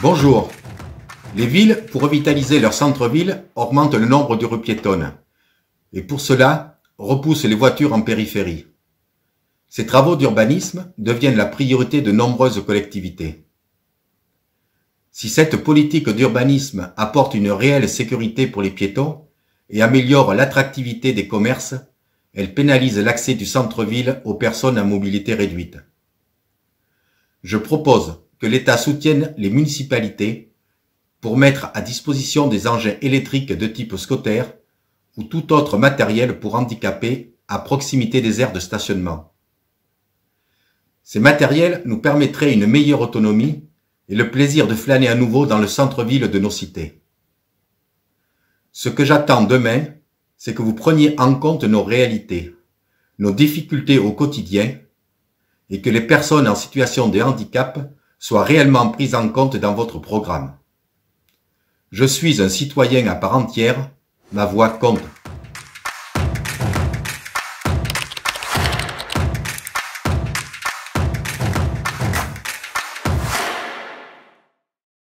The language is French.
Bonjour. Les villes, pour revitaliser leur centre-ville, augmentent le nombre de rues piétonnes. Et pour cela, repoussent les voitures en périphérie. Ces travaux d'urbanisme deviennent la priorité de nombreuses collectivités. Si cette politique d'urbanisme apporte une réelle sécurité pour les piétons et améliore l'attractivité des commerces, elle pénalise l'accès du centre-ville aux personnes à mobilité réduite. Je propose que l'État soutienne les municipalités pour mettre à disposition des engins électriques de type scotter ou tout autre matériel pour handicapés à proximité des aires de stationnement. Ces matériels nous permettraient une meilleure autonomie et le plaisir de flâner à nouveau dans le centre-ville de nos cités. Ce que j'attends demain, c'est que vous preniez en compte nos réalités, nos difficultés au quotidien, et que les personnes en situation de handicap Soit réellement prise en compte dans votre programme. Je suis un citoyen à part entière, ma voix compte.